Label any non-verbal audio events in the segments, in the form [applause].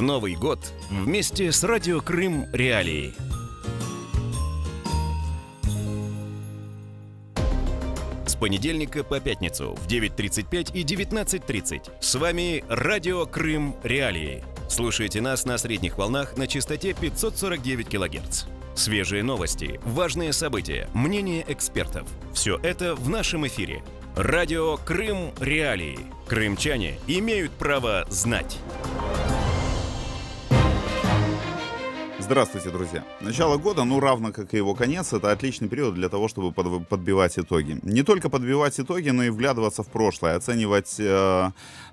в Новый год вместе с Радио Крым Реалии. С понедельника по пятницу в 9.35 и 19.30. С вами Радио Крым Реалии. Слушайте нас на средних волнах на частоте 549 кГц. Свежие новости, важные события, мнение экспертов. Все это в нашем эфире. Радио «Крым. Реалии». Крымчане имеют право знать. Здравствуйте, друзья. Начало года, ну равно как и его конец, это отличный период для того, чтобы подбивать итоги. Не только подбивать итоги, но и вглядываться в прошлое, оценивать э,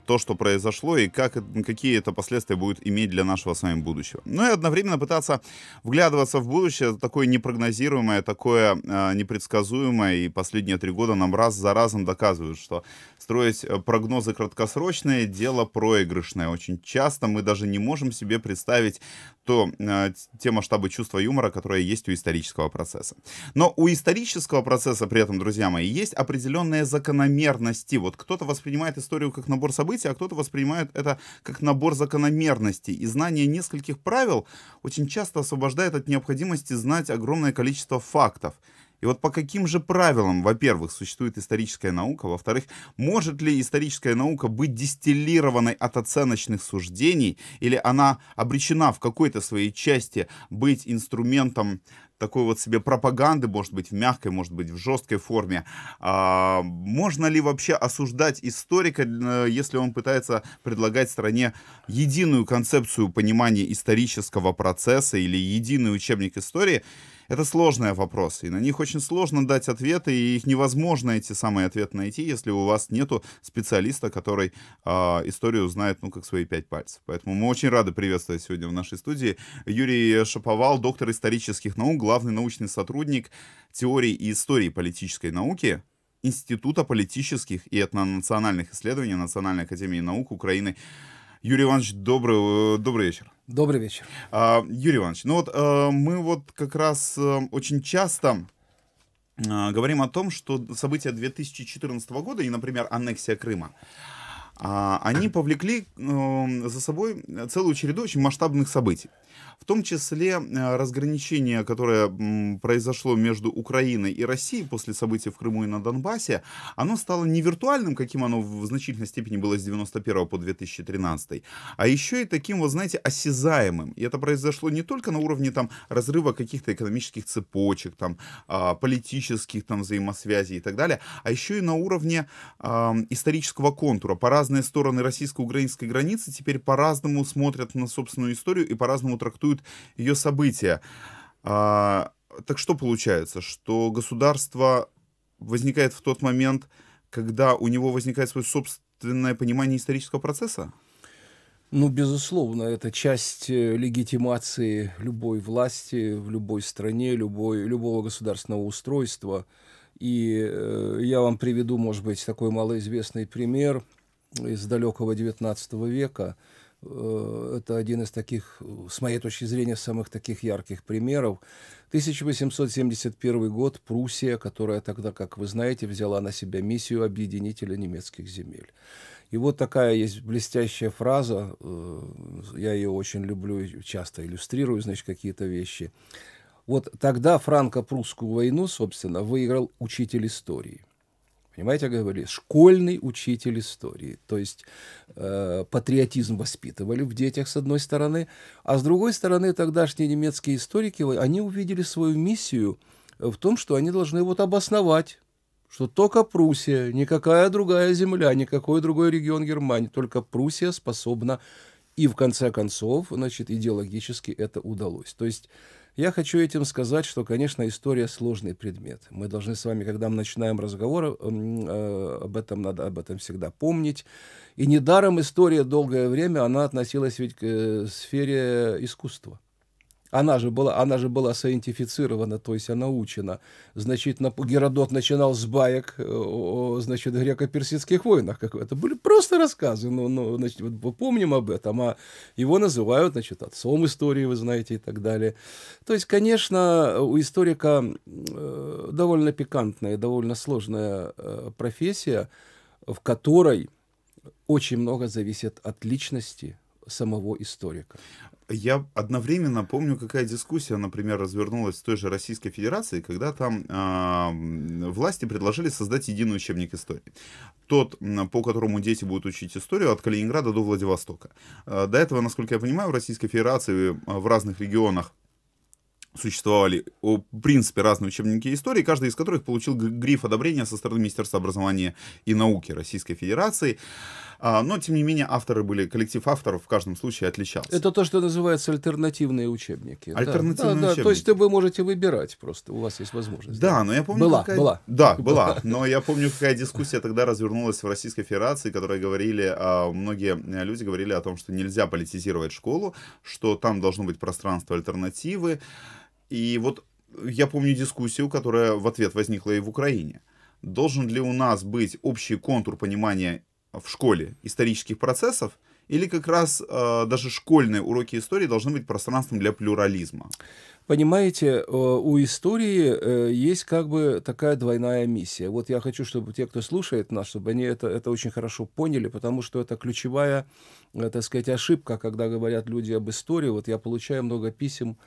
то, что произошло и как, какие это последствия будет иметь для нашего с вами будущего. Ну и одновременно пытаться вглядываться в будущее, такое непрогнозируемое, такое э, непредсказуемое, и последние три года нам раз за разом доказывают, что строить э, прогнозы краткосрочные – дело проигрышное. Очень часто мы даже не можем себе представить то, э, те масштабы чувства юмора, которые есть у исторического процесса. Но у исторического процесса при этом, друзья мои, есть определенные закономерности. Вот кто-то воспринимает историю как набор событий, событий, а кто-то воспринимает это как набор закономерностей. И знание нескольких правил очень часто освобождает от необходимости знать огромное количество фактов. И вот по каким же правилам, во-первых, существует историческая наука, во-вторых, может ли историческая наука быть дистиллированной от оценочных суждений, или она обречена в какой-то своей части быть инструментом такой вот себе пропаганды, может быть, в мягкой, может быть, в жесткой форме. А, можно ли вообще осуждать историка, э, если он пытается предлагать стране единую концепцию понимания исторического процесса или единый учебник истории? Это сложные вопросы, и на них очень сложно дать ответы, и их невозможно эти самые ответы найти, если у вас нету специалиста, который э, историю знает, ну, как свои пять пальцев. Поэтому мы очень рады приветствовать сегодня в нашей студии Юрий Шаповал, доктор исторических наук, главный научный сотрудник теории и истории политической науки Института политических и этнонациональных исследований Национальной академии наук Украины. Юрий Иванович, добрый, э, добрый вечер. Добрый вечер. А, Юрий Иванович, ну вот э, мы вот как раз э, очень часто говорим о том, что события 2014 года и, например, аннексия Крыма, а, они [clears throat] повлекли за собой целую череду очень масштабных событий. В том числе э, разграничение, которое произошло между Украиной и Россией после событий в Крыму и на Донбассе, оно стало не виртуальным, каким оно в значительной степени было с 91 по 2013, а еще и таким, вот знаете, осязаемым. И это произошло не только на уровне там разрыва каких-то экономических цепочек, там а, политических там взаимосвязей и так далее, а еще и на уровне э, исторического контура. По разные стороны российско-украинской границы теперь по-разному смотрят на собственную историю и по-разному трактуют ее события. А, так что получается? Что государство возникает в тот момент, когда у него возникает свое собственное понимание исторического процесса? Ну, безусловно, это часть э, легитимации любой власти в любой стране, любой, любого государственного устройства. И э, я вам приведу, может быть, такой малоизвестный пример из далекого XIX века – Э, это один из таких, с моей точки зрения, самых таких ярких примеров. 1871 год, Пруссия, которая тогда, как вы знаете, взяла на себя миссию объединителя немецких земель. И вот такая есть блестящая фраза, э, я ее очень люблю часто иллюстрирую, значит, какие-то вещи. Вот тогда франко-прусскую войну, собственно, выиграл учитель истории – Понимаете, я говорю, школьный учитель истории. То есть э, патриотизм воспитывали в детях, с одной стороны, а с другой стороны, тогдашние немецкие историки, они увидели свою миссию в том, что они должны вот обосновать, что только Пруссия, никакая другая земля, никакой другой регион Германии, только Пруссия способна, и в конце концов, значит, идеологически это удалось. То есть я хочу этим сказать, что, конечно, история сложный предмет. Мы должны с вами, когда мы начинаем разговор, эм, э, об этом надо об этом всегда помнить. И недаром история долгое время, она относилась ведь к э, сфере искусства. Она же была, она же была саентифицирована, то есть она учена. Значит, Геродот начинал с баек, э, значит, греко-персидских войнах. Как это были просто рассказы, ну, ну, значит, вот помним об этом. А его называют, значит, отцом истории, вы знаете, и так далее. То есть, конечно, у историка э, довольно пикантная, довольно сложная э, профессия, в которой очень много зависит от личности, самого историка я одновременно помню, какая дискуссия, например, развернулась в той же Российской Федерации, когда там э, власти предложили создать единый учебник истории. Тот, по которому дети будут учить историю от Калининграда до Владивостока. А, до этого, насколько я понимаю, в Российской Федерации а, в разных регионах существовали, в принципе, разные учебники истории, каждый из которых получил гриф одобрения со стороны Министерства образования и науки Российской Федерации. А, но, тем не менее, авторы были, коллектив авторов в каждом случае отличался. Это то, что называется альтернативные учебники. Альтернативные да, да, учебники. то есть вы можете выбирать просто, у вас есть возможность. Да, да. но я помню... Была, какая... была. Да, была, но я помню, какая дискуссия тогда развернулась в Российской Федерации, которые говорили, а, многие э, люди говорили о том, что нельзя политизировать школу, что там должно быть пространство альтернативы. И вот я помню дискуссию, которая в ответ возникла и в Украине. Должен ли у нас быть общий контур понимания в школе исторических процессов, или как раз э, даже школьные уроки истории должны быть пространством для плюрализма? понимаете, э, у истории э, есть как бы такая двойная миссия. Вот я хочу, чтобы те, кто слушает нас, чтобы они это, это очень хорошо поняли, потому что это ключевая, э, так сказать, ошибка, когда говорят люди об истории. Вот я получаю много писем,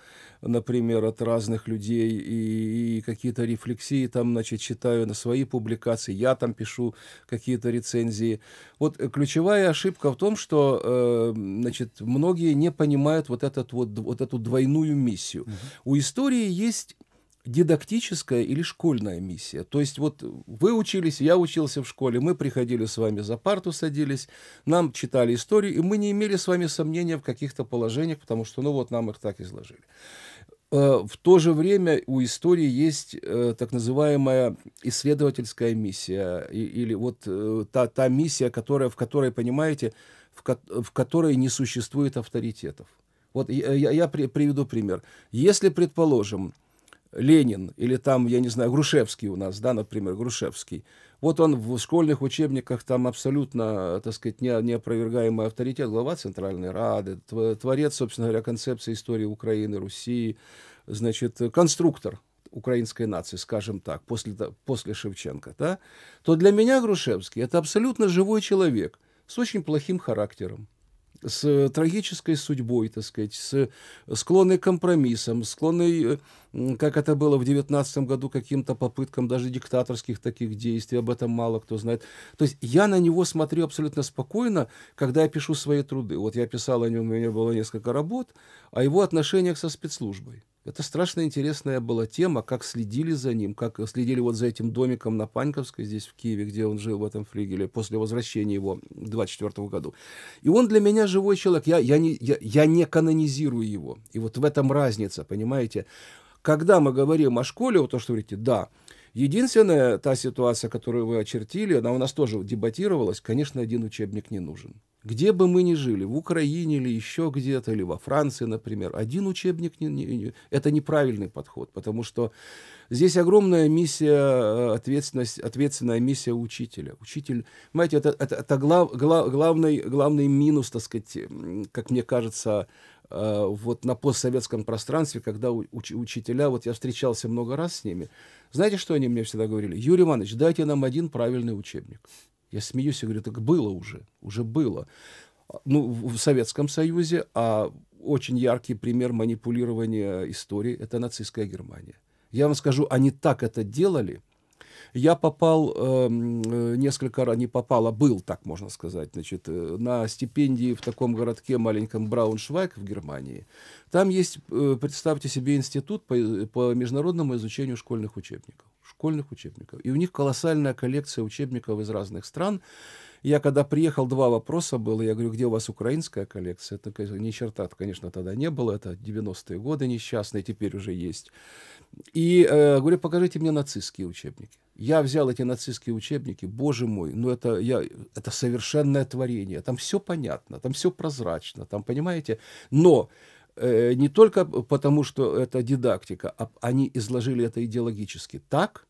например, от разных людей, и, и какие-то рефлексии там, значит, читаю на свои публикации, я там пишу какие-то рецензии. Вот ключевая ошибка в том, что, значит, многие не понимают вот, этот вот, вот эту двойную миссию. У истории есть дидактическая или школьная миссия. То есть вот вы учились, я учился в школе, мы приходили с вами за парту, садились, нам читали историю, и мы не имели с вами сомнения в каких-то положениях, потому что, ну вот, нам их так изложили. Э, в то же время у истории есть э, так называемая исследовательская миссия, или вот э, та, та миссия, которая, в которой, понимаете, в, ко в которой не существует авторитетов. Вот я, я, я при, приведу пример. Если, предположим, Ленин или там, я не знаю, Грушевский у нас, да, например, Грушевский, вот он в школьных учебниках там абсолютно, так сказать, не, неопровергаемый авторитет, глава Центральной Рады, творец, собственно говоря, концепции истории Украины, Руси, значит, конструктор украинской нации, скажем так, после, после Шевченко, да, то для меня Грушевский – это абсолютно живой человек с очень плохим характером, с э, трагической судьбой, так сказать, с э, склонной к компромиссам, склонной, э, как это было в 19 году, каким-то попыткам даже диктаторских таких действий, об этом мало кто знает. То есть я на него смотрю абсолютно спокойно, когда я пишу свои труды. Вот я писал о нем, у меня было несколько работ, о его отношениях со спецслужбой. Это страшно интересная была тема, как следили за ним, как следили вот за этим домиком на Паньковской, здесь в Киеве, где он жил в этом флигеле, после возвращения его в 24 году. И он для меня живой человек, я, я, не, я, я не канонизирую его. И вот в этом разница, понимаете? Когда мы говорим о школе, вот то, что говорите, да, единственная та ситуация, которую вы очертили, она у нас тоже дебатировалась, конечно, один учебник не нужен. Где бы мы ни жили, в Украине или еще где-то, или во Франции, например, один учебник не, не, не, это неправильный подход, потому что здесь огромная миссия, э, ответственность, ответственная миссия учителя. Учитель, понимаете, это, это, это глав, глав, главный, главный минус, так сказать, как мне кажется, э, вот на постсоветском пространстве, когда уч учителя, вот я встречался много раз с ними, знаете, что они мне всегда говорили? Юрий Иванович, дайте нам один правильный учебник. Я смеюсь и говорю, так было уже, уже было. А, ну, в Советском Союзе, а очень яркий пример манипулирования историей – это нацистская Германия. Я вам скажу, они так это делали. Я попал эм, э, несколько раз, не попал, а был, так можно сказать, значит, э, на стипендии в таком городке маленьком Брауншвайк в Германии. Там есть, э, представьте себе, институт по, по международному изучению школьных учебников школьных учебников. И у них колоссальная коллекция учебников из разных стран. Я когда приехал, два вопроса было. Я говорю, где у вас украинская коллекция? Это конечно, ни черта, конечно, тогда не было. Это 90-е годы несчастные, теперь уже есть. И э, говорю, покажите мне нацистские учебники. Я взял эти нацистские учебники, боже мой, ну это, я, это совершенное творение. Там все понятно, там все прозрачно, там, понимаете? Но э, не только потому, что это дидактика, а они изложили это идеологически так –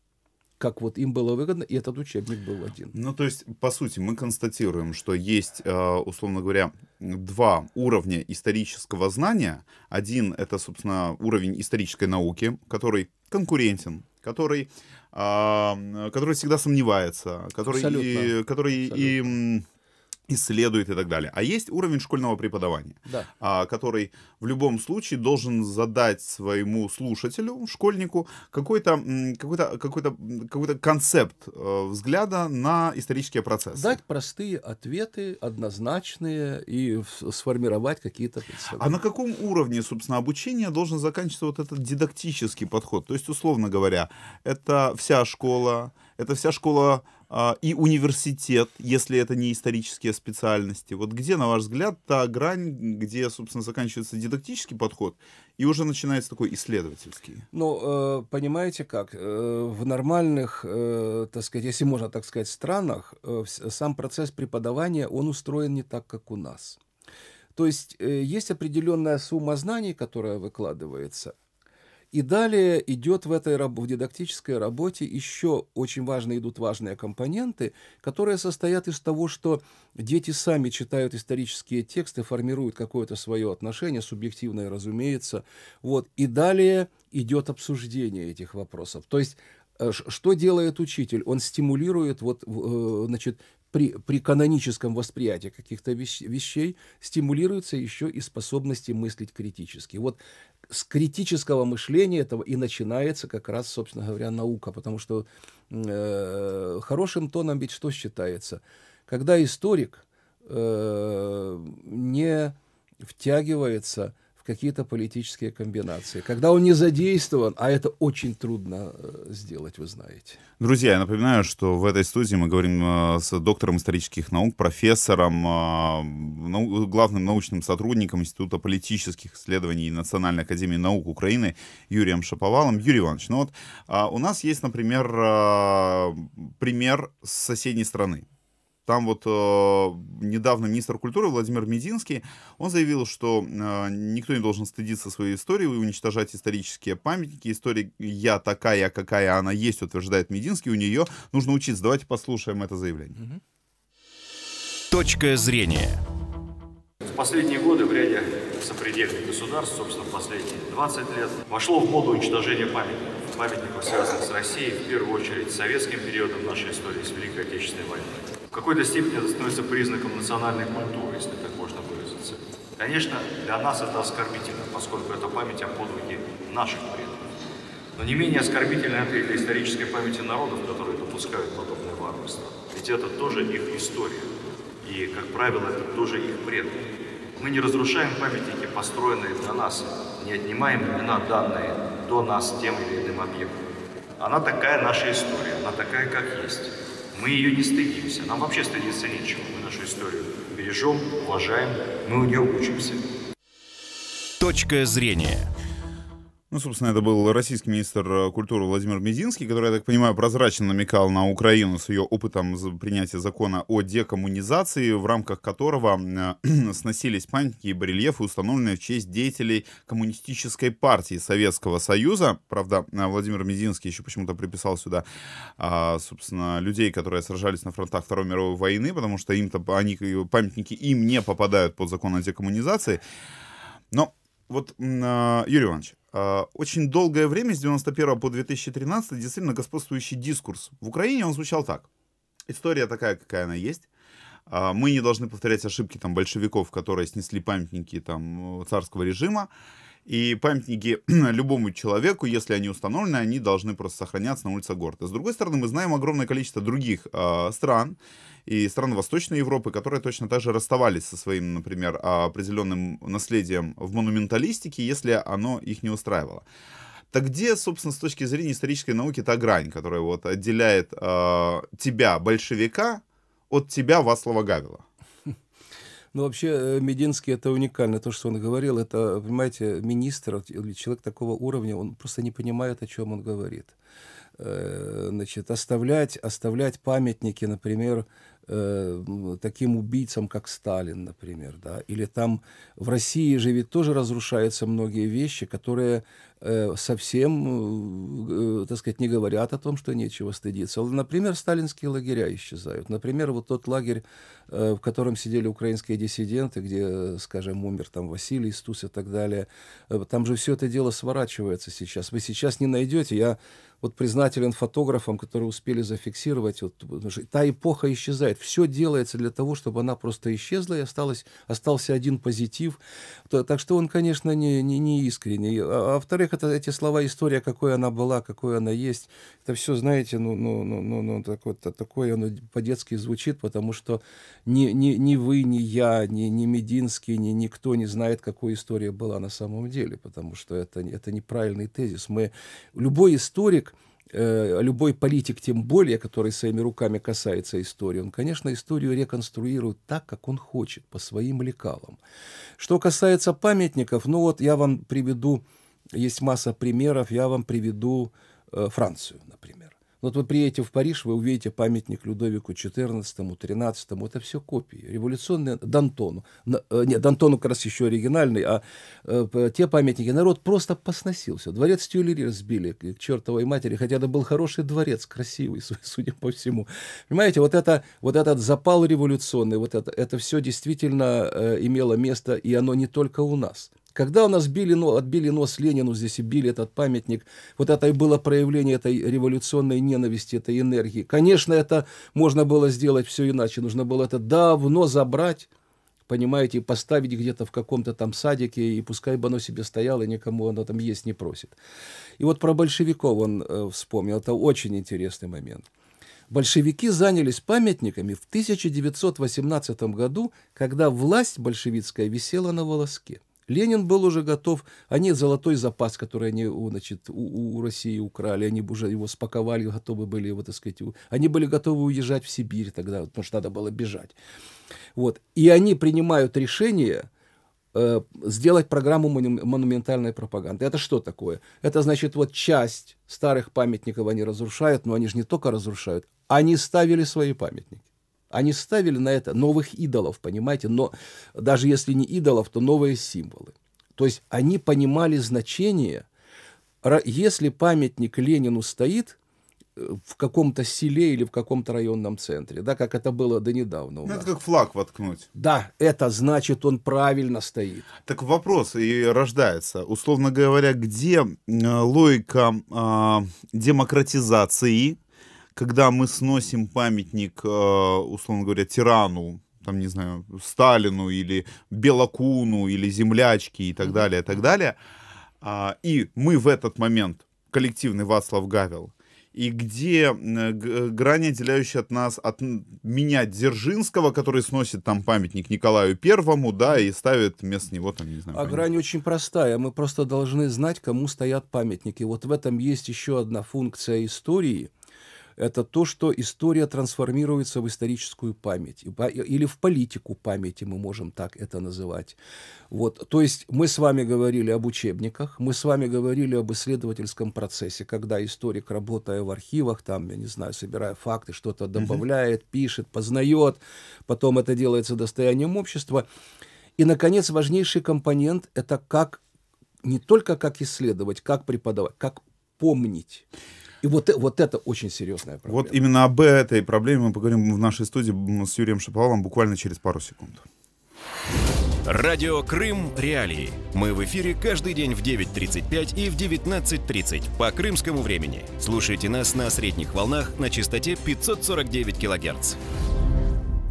как вот им было выгодно, и этот учебник был один. Ну, то есть, по сути, мы констатируем, что есть, э, условно говоря, два уровня исторического знания. Один — это, собственно, уровень исторической науки, который конкурентен, который, э, который всегда сомневается, который, Абсолютно. который Абсолютно. и исследует и так далее. А есть уровень школьного преподавания, да. А, который в любом случае должен задать своему слушателю, школьнику, какой-то какой -то, какой -то, какой -то концепт э, взгляда на исторические процессы. Дать простые ответы, однозначные, и сформировать какие-то А на каком уровне, собственно, обучения должен заканчиваться вот этот дидактический подход? То есть, условно говоря, это вся школа, это вся школа а, и университет, если это не исторические специальности. Вот где, на ваш взгляд, та грань, где, собственно, заканчивается дидактический подход, и уже начинается такой исследовательский? Ну, э, понимаете как, э, в нормальных, э, так сказать, если можно так сказать, странах сам процесс преподавания, он устроен не так, как у нас. То есть есть определенная сумма знаний, которая выкладывается, и далее идет в этой в дидактической работе еще очень важные идут важные компоненты, которые состоят из того, что дети сами читают исторические тексты, формируют какое-то свое отношение, субъективное, разумеется. Вот. И далее идет обсуждение этих вопросов. То есть э, что делает учитель? Он стимулирует вот, э, значит, при, при каноническом восприятии каких-то вещ, вещей стимулируются еще и способности мыслить критически. Вот с критического мышления этого и начинается как раз, собственно говоря, наука, потому что э, хорошим тоном ведь что считается? Когда историк э, не втягивается в какие-то политические комбинации. Когда он не задействован, а это очень трудно э, сделать, вы знаете. Друзья, я напоминаю, что в этой студии мы говорим э, с доктором исторических наук, профессором, э, главным научным сотрудником Института политических исследований Национальной академии наук Украины Юрием Шаповалом. Юрий Иванович, ну вот а у нас есть, например, пример с соседней страны. Там вот э, недавно министр культуры Владимир Мединский, он заявил, что э, никто не должен стыдиться своей истории и уничтожать исторические памятники. История «я такая, какая она есть», утверждает Мединский, у нее нужно учиться. Давайте послушаем это заявление. Точка зрения. В последние годы в ряде сопредельных государств, собственно, последние 20 лет, вошло в моду уничтожение памятников. Памятников, связанных с Россией, в первую очередь с советским периодом нашей истории, с Великой Отечественной войной в какой-то степени это становится признаком национальной культуры, если так можно выразиться. Конечно, для нас это оскорбительно, поскольку это память о подвиге наших предков. Но не менее оскорбительно это и для исторической памяти народов, которые допускают подобное варварство. Ведь это тоже их история. И, как правило, это тоже их предки. Мы не разрушаем памятники, построенные для нас, не отнимаем имена, данные до нас тем или иным объектом. Она такая наша история, она такая, как есть. Мы ее не стыдимся, нам вообще стыдиться нечего. Мы нашу историю бережем, уважаем, мы у нее учимся. Точка зрения. Ну, собственно, это был российский министр э, культуры Владимир Мединский, который, я так понимаю, прозрачно намекал на Украину с ее опытом принятия закона о декоммунизации, в рамках которого э, [clears throat] сносились памятники и барельефы, установленные в честь деятелей коммунистической партии Советского Союза. Правда, э, Владимир Мединский еще почему-то приписал сюда, а, собственно, людей, которые сражались на фронтах Второй мировой войны, потому что им-то они, памятники им не попадают под закон о декоммунизации. Но вот, а, Юрий Иванович, а, очень долгое время, с 91 по 2013, действительно господствующий дискурс. В Украине он звучал так. История такая, какая она есть. А, мы не должны повторять ошибки там, большевиков, которые снесли памятники там, царского режима. И памятники [clears throat] любому человеку, если они установлены, они должны просто сохраняться на улице города. С другой стороны, мы знаем огромное количество других э, стран и стран Восточной Европы, которые точно так же расставались со своим, например, а, определенным наследием в монументалистике, если оно их не устраивало. Так где, собственно, с точки зрения исторической науки та грань, которая вот отделяет э, тебя, большевика, от тебя, васлава Гавила? Ну вообще э, Мединский это уникально. То, что он говорил, это, понимаете, министр или человек такого уровня, он просто не понимает, о чем он говорит. Э, значит, оставлять, оставлять памятники, например, Э, таким убийцам, как Сталин, например, да, или там в России же ведь тоже разрушаются многие вещи, которые э, совсем, э, э так сказать, не говорят о том, что нечего стыдиться. Например, сталинские лагеря исчезают. Например, вот тот лагерь, э, в котором сидели украинские диссиденты, где, скажем, умер там Василий Стус и так далее, э, там же все это дело сворачивается сейчас. Вы сейчас не найдете, я вот признателен фотографам, которые успели зафиксировать. Вот, та эпоха исчезает. Все делается для того, чтобы она просто исчезла, и осталось, остался один позитив. То, так что он, конечно, не, не, не искренний. А, а во-вторых, это, эти слова «история», какой она была, какой она есть, это все, знаете, ну, ну, ну, ну, ну так вот, такое оно по-детски звучит, потому что ни, ни, ни вы, ни я, ни, ни Мединский, ни никто не знает, какой история была на самом деле, потому что это, это неправильный тезис. Мы, любой историк, Э, любой политик, тем более, который своими руками касается истории, он, конечно, историю реконструирует так, как он хочет, по своим лекалам. Что касается памятников, ну вот я вам приведу, есть масса примеров, я вам приведу э, Францию, например. Вот вы приедете в Париж, вы увидите памятник Людовику XIV, XIII, это все копии. Революционные Дантону. Э, нет, Дантону как раз еще оригинальный, а э, те памятники народ просто посносился. Дворец Тюлери разбили к чертовой матери, хотя это был хороший дворец, красивый, судя по всему. Понимаете, вот, это, вот этот запал революционный, вот это, это все действительно э, имело место, и оно не только у нас. Когда у нас били, отбили нос Ленину здесь и били этот памятник, вот это и было проявление этой революционной ненависти, этой энергии. Конечно, это можно было сделать все иначе. Нужно было это давно забрать, понимаете, и поставить где-то в каком-то там садике, и пускай бы оно себе стояло, и никому оно там есть не просит. И вот про большевиков он э, вспомнил. Это очень интересный момент. Большевики занялись памятниками в 1918 году, когда власть большевистская висела на волоске – Ленин был уже готов, они а золотой запас, который они значит, у, у России украли, они уже его спаковали, готовы были его, так сказать, они были готовы уезжать в Сибирь тогда, потому что надо было бежать. Вот. И они принимают решение э, сделать программу монументальной пропаганды. Это что такое? Это значит, вот часть старых памятников они разрушают, но они же не только разрушают, они ставили свои памятники. Они ставили на это новых идолов, понимаете, но даже если не идолов, то новые символы. То есть они понимали значение, если памятник Ленину стоит э, в каком-то селе или в каком-то районном центре, да, как это было до недавно. Ну, это как флаг воткнуть. Да, это значит, он правильно стоит. Так вопрос и рождается. Условно говоря, где э, логика э, демократизации когда мы сносим памятник, э, условно говоря, тирану, там, не знаю, Сталину или Белокуну или Землячки и так далее, и так далее, а, и мы в этот момент, коллективный Вацлав Гавел, и где грань, отделяющая от нас, от меня Дзержинского, который сносит там памятник Николаю Первому, да, и ставит вместо него там, не знаю. А памятник. грань очень простая, мы просто должны знать, кому стоят памятники. Вот в этом есть еще одна функция истории – это то, что история трансформируется в историческую память или в политику памяти, мы можем так это называть. Вот. То есть мы с вами говорили об учебниках, мы с вами говорили об исследовательском процессе, когда историк, работая в архивах, там, я не знаю, собирая факты, что-то добавляет, пишет, познает, потом это делается достоянием общества. И, наконец, важнейший компонент – это как не только как исследовать, как преподавать, как помнить. И вот, э, вот это очень серьезная проблема. Вот именно об этой проблеме мы поговорим в нашей студии с Юрием Шаповалом буквально через пару секунд. Радио «Крым. Реалии». Мы в эфире каждый день в 9.35 и в 19.30 по крымскому времени. Слушайте нас на средних волнах на частоте 549 килогерц.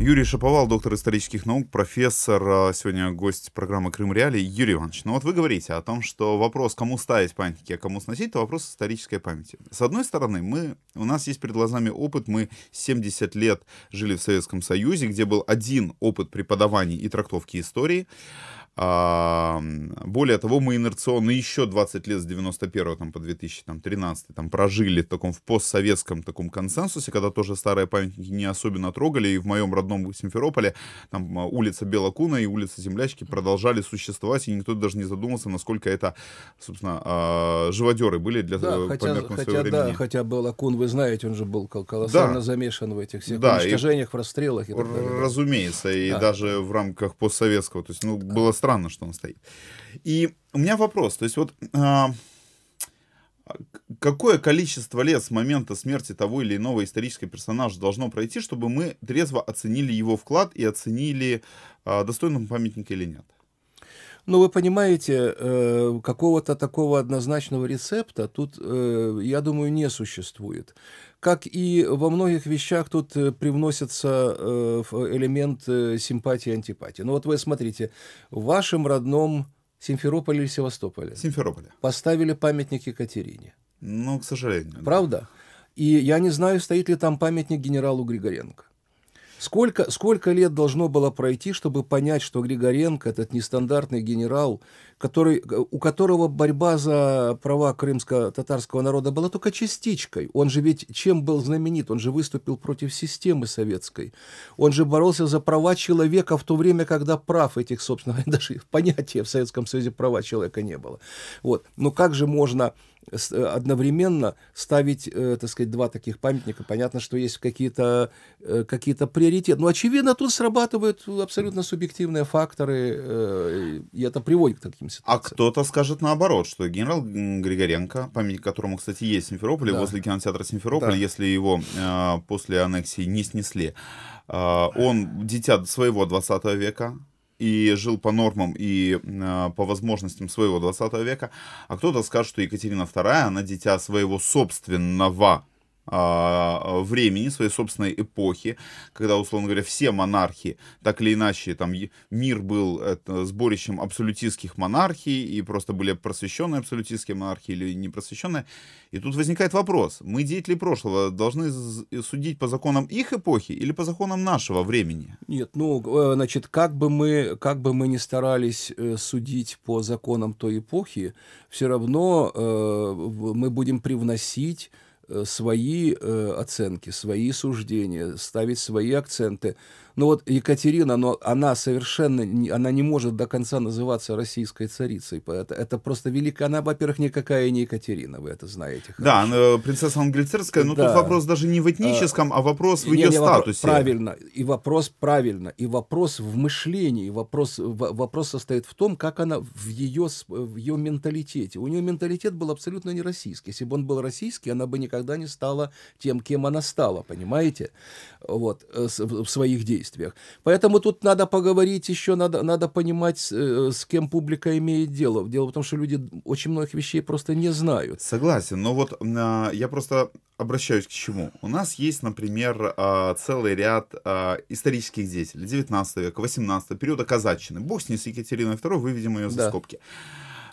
Юрий Шаповал, доктор исторических наук, профессор, а, сегодня гость программы «Крым Реали». Юрий Иванович, ну вот вы говорите о том, что вопрос, кому ставить памятники, а кому сносить, это вопрос исторической памяти. С одной стороны, мы, у нас есть перед глазами опыт, мы 70 лет жили в Советском Союзе, где был один опыт преподавания и трактовки истории. Более того, мы инерционно еще 20 лет с 91 там, по 2013 там, прожили в таком в постсоветском таком консенсусе, когда тоже старые памятники не особенно трогали. И в моем родном Симферополе там а, улица Белокуна и улица Землячки продолжали существовать, и никто даже не задумался, насколько это, собственно, а, живодеры были для да, э, хотя, хотя, да, времени. Хотя Белокун, вы знаете, он же был колоссально да. замешан в этих всех да, уничтожениях, и, в расстрелах. И так далее. Разумеется, и да. даже в рамках постсоветского. То есть, ну, да. было странно странно, что он стоит. И у меня вопрос, то есть вот а, какое количество лет с момента смерти того или иного исторического персонажа должно пройти, чтобы мы трезво оценили его вклад и оценили, а, достоин памятника или нет? Ну, вы понимаете, э, какого-то такого однозначного рецепта тут, э, я думаю, не существует. Как и во многих вещах тут привносится э, э элемент э, симпатии и антипатии. Ну вот вы смотрите, в вашем родном Симферополе или Севастополе? Симферополе. Поставили памятник Екатерине. Ну, к сожалению. Правда? Да. И я не знаю, стоит ли там памятник генералу Григоренко. Сколько, сколько лет должно было пройти, чтобы понять, что Григоренко, этот нестандартный генерал, который, э, у которого борьба за права крымского татарского народа была только частичкой. Он же ведь чем был знаменит? Он же выступил против системы советской. Он же боролся за права человека в то время, когда прав этих, собственно, [laughs] даже понятия в Советском Союзе права человека не было. Вот. Но ну как же можно Э, одновременно ставить, э, так сказать, два таких памятника. Понятно, что есть какие-то какие, э, -то, какие приоритеты. Но, очевидно, тут срабатывают абсолютно субъективные факторы, и это приводит к таким а ситуациям. А кто-то скажет наоборот, что генерал Григоренко, памятник которому, кстати, есть в Симферополе, да. возле кинотеатра Симферополь, да. если его после аннексии не снесли, а, он дитя своего 20 века, и жил по нормам и э, по возможностям своего 20 века, а кто-то скажет, что Екатерина II, она дитя своего собственного а, времени, своей собственной эпохи, когда, условно говоря, все монархи, так или иначе, там мир был это, сборищем абсолютистских монархий, и просто были просвещенные абсолютистские монархии или непросвещенные. И тут возникает вопрос, мы деятели прошлого должны судить по законам их эпохи или по законам нашего времени? Нет, ну, э, значит, как бы мы, как бы мы ни старались э, судить по законам той эпохи, все равно э, мы будем привносить свои э, оценки, свои суждения, ставить свои акценты но ну, вот Екатерина, но она совершенно, не, она не может до конца называться российской царицей. Это, это просто великая, она, во-первых, никакая не Екатерина, вы это знаете. Хорошо. Да, принцесса Ангельцерская, но да. тут вопрос даже не в этническом, а, а вопрос в не, ее не, статусе. правильно, и вопрос правильно, и вопрос в мышлении, вопрос, в, вопрос состоит в том, как она в ее, в ее менталитете. У нее менталитет был абсолютно не российский. Если бы он был российский, она бы никогда не стала тем, кем она стала, понимаете? Вот, э, в своих действиях действиях. Поэтому тут надо поговорить еще, надо, надо понимать, э, с кем публика имеет дело. Дело в том, что люди очень многих вещей просто не знают. Согласен, но вот а, я просто обращаюсь к чему. У нас есть, например, а, целый ряд а, исторических деятелей 19 века, 18 периода казачины. Бог с ней, с Екатериной II, выведем ее за да. скобки.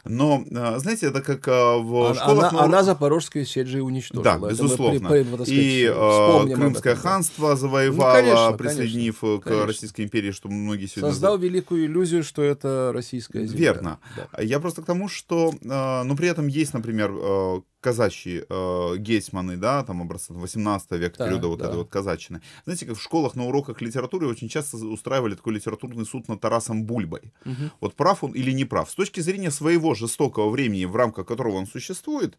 Но, а, знаете, это как а, в школах... Она, она запорожскую сеть же уничтожила. Да, это безусловно. При, при, сказать, и а, Крымское этом, ханство ну, завоевало, ну, конечно, присоединив конечно, к конечно. Российской империи, что многие сегодня... Создал великую иллюзию, что это российская земля. Верно. Да. Я просто к тому, что... Но при этом есть, например, казачьи э, гетьманы, да, там образца 18 века, да, периода вот да. этой вот казачины. Знаете, как в школах на уроках литературы очень часто устраивали такой литературный суд над Тарасом Бульбой. Угу. Вот прав он или не прав. С точки зрения своего жестокого времени, в рамках которого он существует,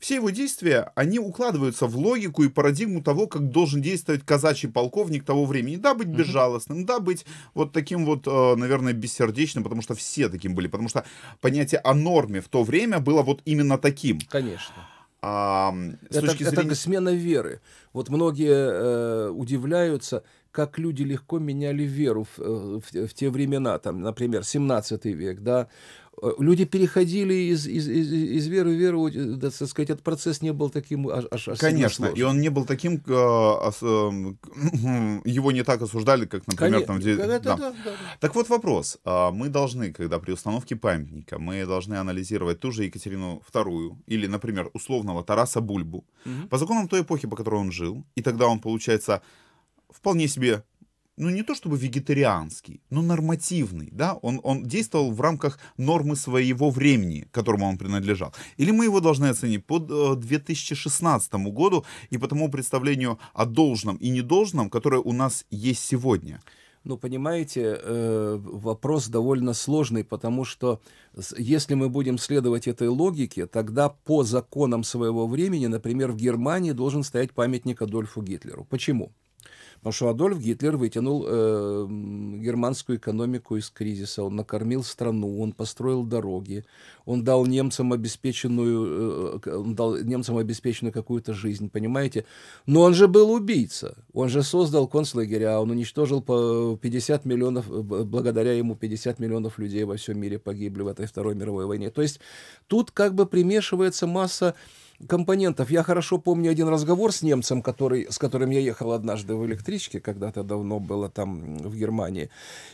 все его действия, они укладываются в логику и парадигму того, как должен действовать казачий полковник того времени. Да, быть безжалостным, да, быть вот таким вот, э, наверное, бессердечным, потому что все таким были. Потому что понятие о норме в то время было вот именно таким. Конечно. А, это, точки зрения... это смена веры. Вот многие э, удивляются, как люди легко меняли веру в, э, в, в те времена, там, например, 17 век, да, Э, люди переходили из, из, из, из веры в веру, э, да, так сказать, этот процесс не был таким аж, аж Конечно, и он не был таким, э, эм, [clears throat] его не так осуждали, как, например, там... Где, да. Да, да, да. Так вот вопрос. А мы должны, когда при установке памятника, мы должны анализировать ту же Екатерину II или, например, условного Тараса Бульбу угу. по законам той эпохи, по которой он жил, и тогда он, получается, вполне себе ну не то чтобы вегетарианский, но нормативный, да, он, он действовал в рамках нормы своего времени, которому он принадлежал. Или мы его должны оценить по 2016 э, году и по тому представлению о должном и недолжном, которое у нас есть сегодня? Ну, понимаете, э, вопрос довольно сложный, потому что если мы будем следовать этой логике, тогда по законам своего времени, например, в Германии должен стоять памятник Адольфу Гитлеру. Почему? Потому что Адольф Гитлер вытянул э, германскую экономику из кризиса, он накормил страну, он построил дороги, он дал немцам обеспеченную, э, он дал немцам обеспеченную какую-то жизнь, понимаете? Но он же был убийца, он же создал концлагеря, он уничтожил по 50 миллионов, э, благодаря ему 50 миллионов людей во всем мире погибли в этой Второй мировой войне. То есть тут как бы примешивается масса компонентов. Я хорошо помню один разговор с немцем, который, с которым я ехал однажды в электричке, когда-то давно было там в Германии.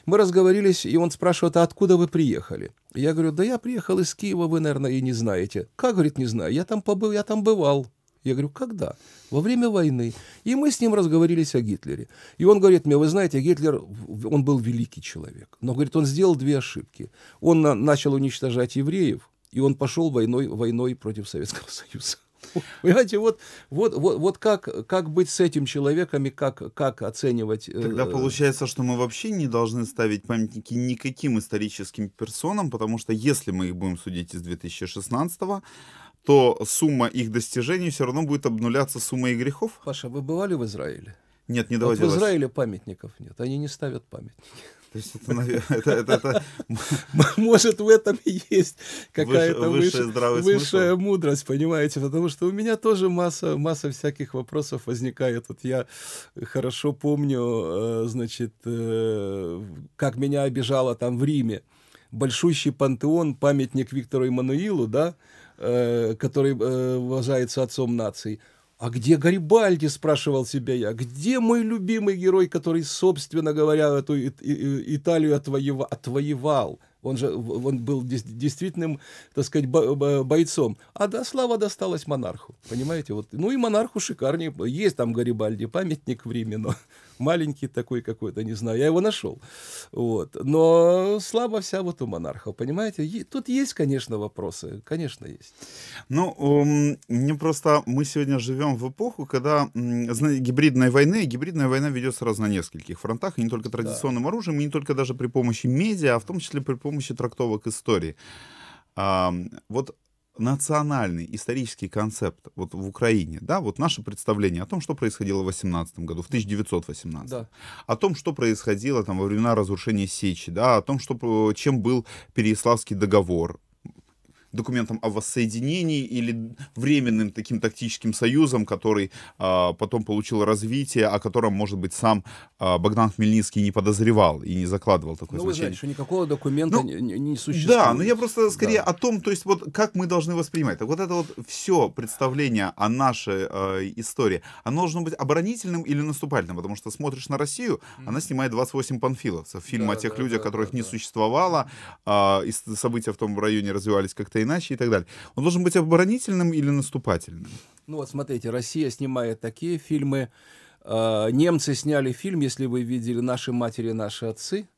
Мы разговорились, и он спрашивает, а откуда вы приехали? Я говорю, да я приехал из Киева, вы, наверное, и не знаете. Как, говорит, не знаю, я там, побыл, я там бывал. Я говорю, когда? Во время войны. И мы с ним разговорились о Гитлере. И он говорит мне, вы знаете, Гитлер, он был великий человек. Но, говорит, он сделал две ошибки. Он начал уничтожать евреев, и он пошел войной, войной против Советского Союза. [laughs] Понимаете, вот, вот, вот, вот как, как быть с этим человеком и как, как оценивать... Э, Тогда получается, что мы вообще не должны ставить памятники никаким историческим персонам, потому что если мы их будем судить из 2016 то сумма их достижений все равно будет обнуляться суммой грехов. Паша, вы бывали в Израиле? Нет, не давайте. Вот в Израиле памятников нет, они не ставят памятники. То есть это, наверное, [laughs] это, это, это... Может, в этом и есть какая-то Выше, высшая, высшая, высшая мудрость, понимаете? Потому что у меня тоже масса, масса всяких вопросов возникает. Вот я хорошо помню, э, значит, э, как меня обижало там в Риме. Большущий пантеон, памятник Виктору Эммануилу, да, э, который уважается отцом нации – а где Гарибальди, спрашивал себя я, где мой любимый герой, который, собственно говоря, эту Италию отвоевал? Он же он был действительным, так сказать, бойцом. А да, слава досталась монарху. Понимаете? Вот. Ну и монарху шикарнее. Есть там Гарибальди, памятник в Риме, но [laughs] маленький такой какой-то, не знаю. Я его нашел. Вот. Но слава вся вот у монарха. Понимаете? Тут есть, конечно, вопросы. Конечно, есть. Ну, не просто мы сегодня живем в эпоху, когда знаете, гибридной войны, гибридная война ведется раз на нескольких фронтах, и не только традиционным да. оружием, и не только даже при помощи медиа, а в том числе при помощи помощи трактовок истории. А, вот национальный исторический концепт вот в Украине, да, вот наше представление о том, что происходило в 18 году, в 1918, да. о том, что происходило там во времена разрушения Сечи, да, о том, что, э, чем был Переяславский договор, документом о воссоединении или временным таким тактическим союзом, который э, потом получил развитие, о котором, может быть, сам э, Богдан Хмельницкий не подозревал и не закладывал такое ну, значение. Ну, вы знаете, что никакого документа ну, не, не существует. Да, но я просто скорее да. о том, то есть вот как мы должны воспринимать. Так вот это вот все представление о нашей э, истории, оно должно быть оборонительным или наступательным, потому что смотришь на Россию, mm. она снимает 28 панфиловцев, фильм да, о тех да, людях, да, которых да, не да. существовало, э, события в том районе развивались как-то иначе и так далее. Он должен быть оборонительным или наступательным? Ну вот смотрите, Россия снимает такие фильмы. А, немцы сняли фильм, если вы видели «Наши матери, наши отцы»,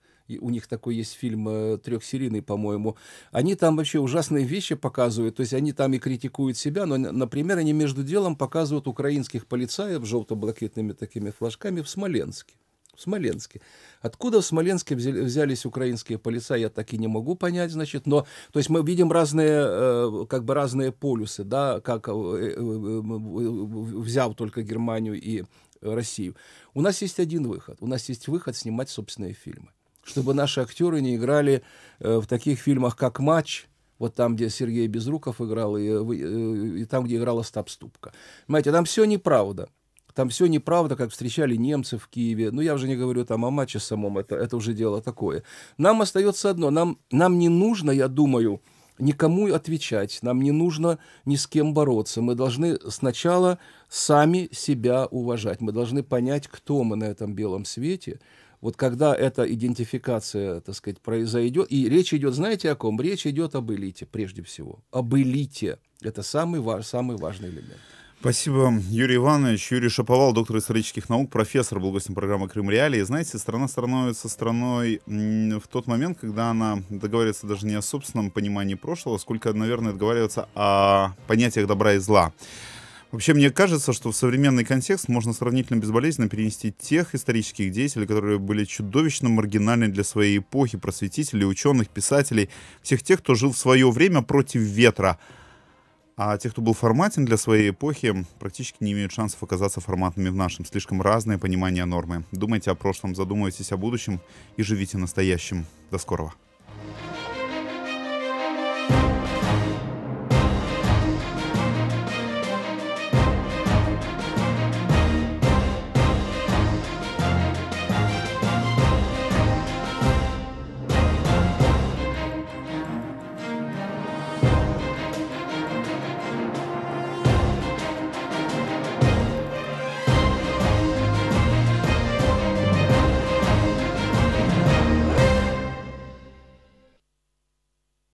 у них такой есть фильм э, трехсерийный, по-моему, они там вообще ужасные вещи показывают, то есть они там и критикуют себя, но, например, они между делом показывают украинских полицаев с желто-блокитными такими флажками в Смоленске в Смоленске. Откуда в Смоленске взялись украинские полиса, я так и не могу понять, значит, но, то есть мы видим разные, э, как бы разные полюсы, да, как э, э, взяв только Германию и Россию. У нас есть один выход, у нас есть выход снимать собственные фильмы, чтобы наши актеры не играли в таких фильмах, как «Матч», вот там, где Сергей Безруков играл, и, и там, где играла Стаб Ступка. Понимаете, там все неправда. Там все неправда, как встречали немцев в Киеве. Ну, я уже не говорю там о матче самом, это, это уже дело такое. Нам остается одно, нам, нам не нужно, я думаю, никому отвечать, нам не нужно ни с кем бороться. Мы должны сначала сами себя уважать, мы должны понять, кто мы на этом белом свете. Вот когда эта идентификация, так сказать, произойдет, и речь идет, знаете о ком? Речь идет об элите, прежде всего. Об элите. Это самый, самый важный элемент. Спасибо, Юрий Иванович. Юрий Шаповал, доктор исторических наук, профессор, был гостем программы «Крым Реалии». знаете, страна становится страной в тот момент, когда она договаривается даже не о собственном понимании прошлого, сколько, наверное, договаривается о понятиях добра и зла. Вообще, мне кажется, что в современный контекст можно сравнительно безболезненно перенести тех исторических деятелей, которые были чудовищно маргинальны для своей эпохи, просветителей, ученых, писателей, всех тех, кто жил в свое время против ветра, а те, кто был форматен для своей эпохи, практически не имеют шансов оказаться форматными в нашем. Слишком разное понимание нормы. Думайте о прошлом, задумывайтесь о будущем и живите настоящим. До скорого.